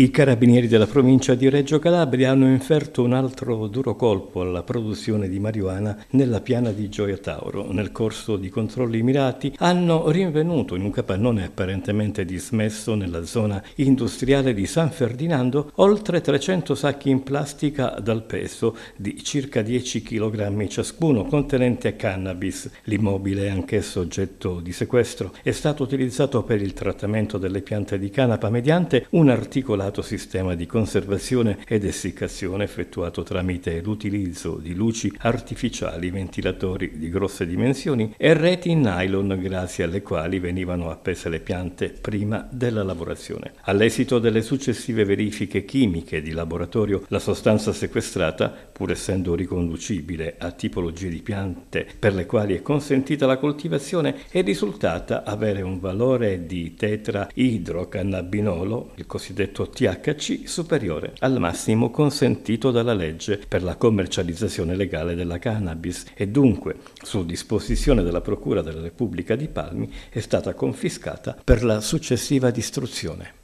I carabinieri della provincia di Reggio Calabria hanno inferto un altro duro colpo alla produzione di marijuana nella piana di Gioia Tauro. Nel corso di controlli mirati hanno rinvenuto in un capannone apparentemente dismesso nella zona industriale di San Ferdinando oltre 300 sacchi in plastica dal peso di circa 10 kg ciascuno contenente cannabis. L'immobile, anch'esso oggetto di sequestro, è stato utilizzato per il trattamento delle piante di canapa mediante un articolato avanzato sistema di conservazione ed essiccazione effettuato tramite l'utilizzo di luci artificiali, ventilatori di grosse dimensioni e reti in nylon grazie alle quali venivano appese le piante prima della lavorazione. All'esito delle successive verifiche chimiche di laboratorio, la sostanza sequestrata, pur essendo riconducibile a tipologie di piante per le quali è consentita la coltivazione, è risultata avere un valore di tetraidrocannabinolo, il cosiddetto THC superiore al massimo consentito dalla legge per la commercializzazione legale della cannabis e dunque, su disposizione della Procura della Repubblica di Palmi, è stata confiscata per la successiva distruzione.